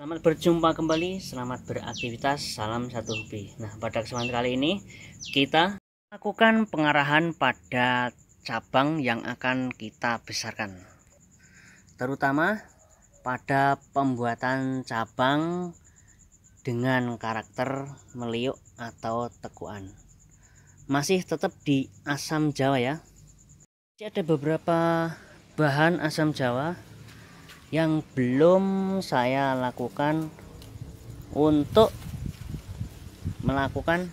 Selamat berjumpa kembali, selamat beraktivitas, salam satu hobi. Nah, pada kesempatan kali ini kita lakukan pengarahan pada cabang yang akan kita besarkan. Terutama pada pembuatan cabang dengan karakter meliuk atau tekuan. Masih tetap di asam Jawa ya. Jadi ada beberapa bahan asam Jawa yang belum saya lakukan untuk melakukan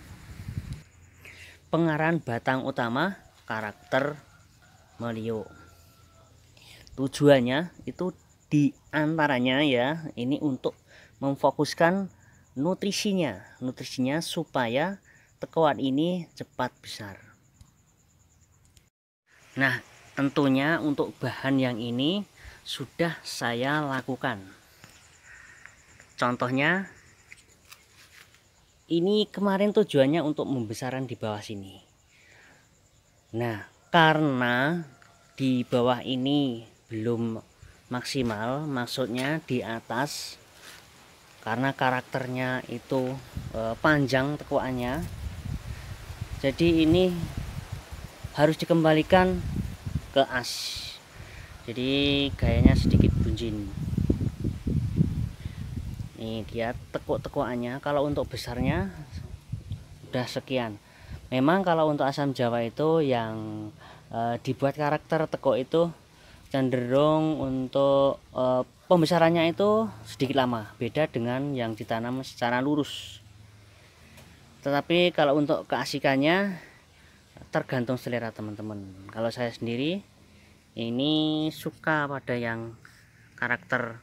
pengarahan batang utama karakter melio Tujuannya itu diantaranya ya ini untuk memfokuskan nutrisinya, nutrisinya supaya tekoan ini cepat besar. Nah tentunya untuk bahan yang ini sudah saya lakukan. Contohnya, ini kemarin tujuannya untuk membesaran di bawah sini. Nah, karena di bawah ini belum maksimal, maksudnya di atas karena karakternya itu e, panjang tekuannya. Jadi ini harus dikembalikan ke as jadi gayanya sedikit bunjin Ini dia tekuk-tekuannya kalau untuk besarnya udah sekian memang kalau untuk asam jawa itu yang e, dibuat karakter tekuk itu cenderung untuk e, pembesarannya itu sedikit lama beda dengan yang ditanam secara lurus tetapi kalau untuk keasikannya tergantung selera teman-teman kalau saya sendiri ini suka pada yang karakter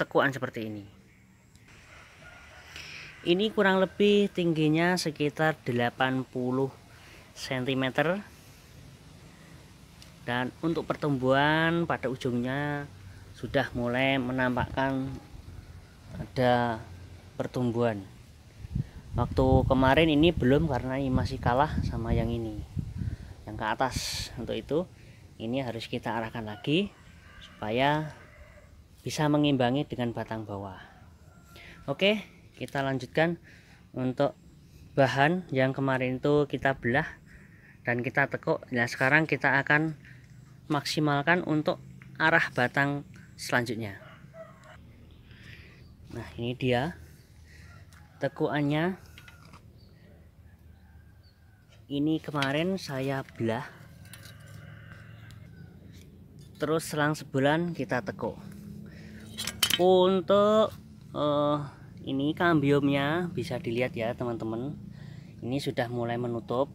tekuan seperti ini ini kurang lebih tingginya sekitar 80 cm dan untuk pertumbuhan pada ujungnya sudah mulai menampakkan ada pertumbuhan waktu kemarin ini belum karena ini masih kalah sama yang ini yang ke atas untuk itu ini harus kita arahkan lagi supaya bisa mengimbangi dengan batang bawah oke kita lanjutkan untuk bahan yang kemarin itu kita belah dan kita tekuk nah sekarang kita akan maksimalkan untuk arah batang selanjutnya nah ini dia tekuannya ini kemarin saya belah terus selang sebulan kita tekuk untuk uh, ini kambiumnya bisa dilihat ya teman-teman ini sudah mulai menutup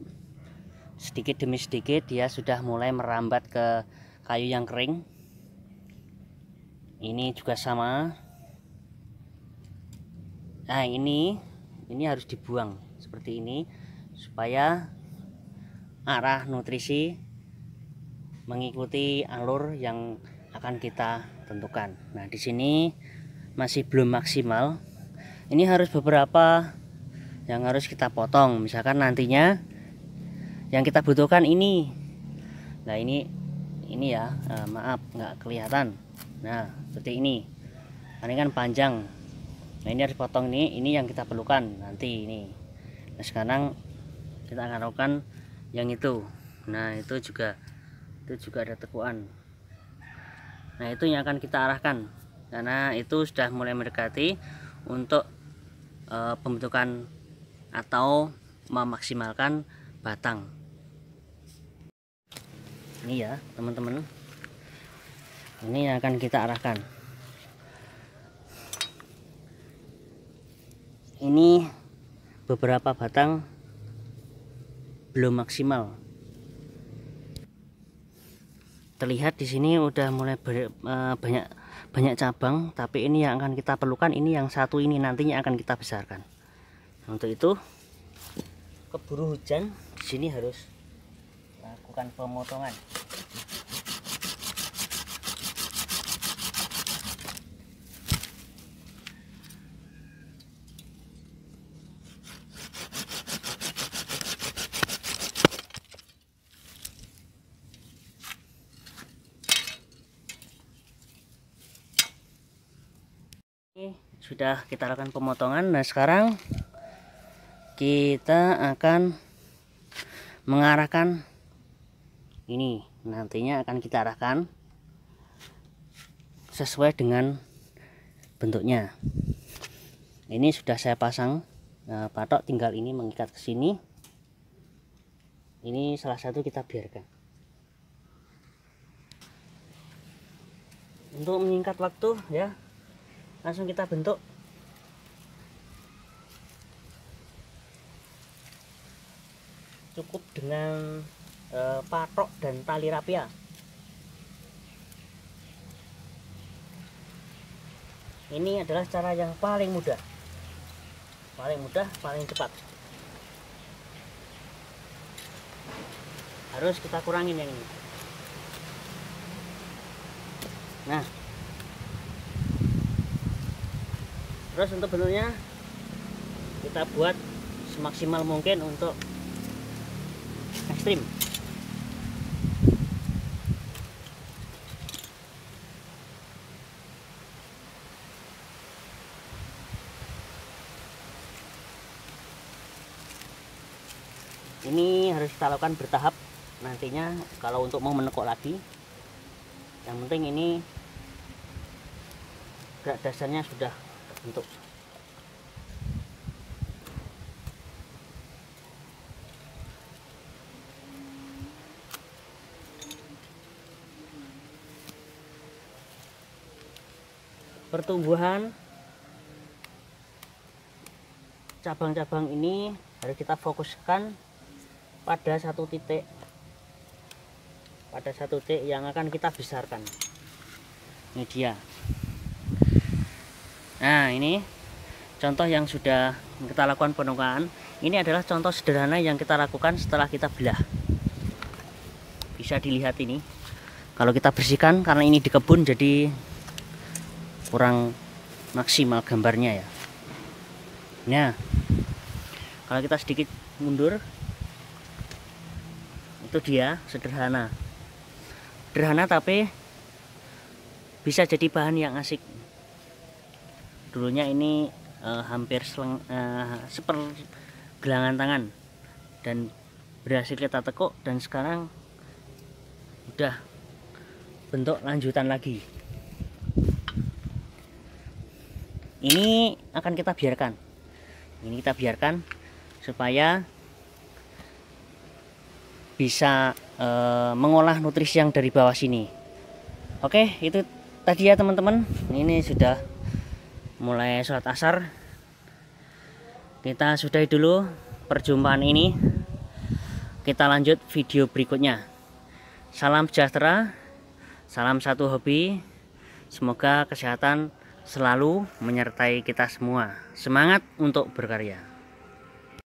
sedikit demi sedikit dia sudah mulai merambat ke kayu yang kering ini juga sama nah ini ini harus dibuang seperti ini supaya arah nutrisi mengikuti alur yang akan kita tentukan. Nah, di sini masih belum maksimal. Ini harus beberapa yang harus kita potong. Misalkan nantinya yang kita butuhkan ini. Nah, ini ini ya, eh, maaf nggak kelihatan. Nah, seperti ini. Nah, ini kan panjang. Nah, ini harus potong ini, ini yang kita perlukan nanti ini. Nah, sekarang kita akan lakukan yang itu. Nah, itu juga itu juga ada tekuan nah itu yang akan kita arahkan karena itu sudah mulai mendekati untuk e, pembentukan atau memaksimalkan batang ini ya teman-teman ini yang akan kita arahkan ini beberapa batang belum maksimal terlihat di sini udah mulai ber, uh, banyak banyak cabang tapi ini yang akan kita perlukan ini yang satu ini nantinya akan kita besarkan untuk itu keburu hujan di sini harus lakukan pemotongan sudah kita lakukan pemotongan nah sekarang kita akan mengarahkan ini nantinya akan kita arahkan sesuai dengan bentuknya ini sudah saya pasang nah, patok tinggal ini mengikat ke sini ini salah satu kita biarkan untuk menyingkat waktu ya langsung kita bentuk cukup dengan e, patok dan tali rapia ini adalah cara yang paling mudah paling mudah paling cepat harus kita kurangin yang ini nah terus untuk bentuknya kita buat semaksimal mungkin untuk ekstrim ini harus kita lakukan bertahap nantinya kalau untuk mau menekuk lagi yang penting ini gerak dasarnya sudah untuk pertumbuhan cabang-cabang ini harus kita fokuskan pada satu titik pada satu titik yang akan kita besarkan ini dia nah ini contoh yang sudah kita lakukan penukaan ini adalah contoh sederhana yang kita lakukan setelah kita belah bisa dilihat ini kalau kita bersihkan karena ini di kebun jadi kurang maksimal gambarnya ya nah kalau kita sedikit mundur itu dia sederhana sederhana tapi bisa jadi bahan yang asik dulunya ini uh, hampir seleng, uh, seper gelangan tangan dan berhasil kita tekuk dan sekarang udah bentuk lanjutan lagi ini akan kita biarkan ini kita biarkan supaya bisa e, mengolah nutrisi yang dari bawah sini oke itu tadi ya teman-teman ini sudah mulai sholat asar kita sudahi dulu perjumpaan ini kita lanjut video berikutnya salam sejahtera salam satu hobi semoga kesehatan selalu menyertai kita semua semangat untuk berkarya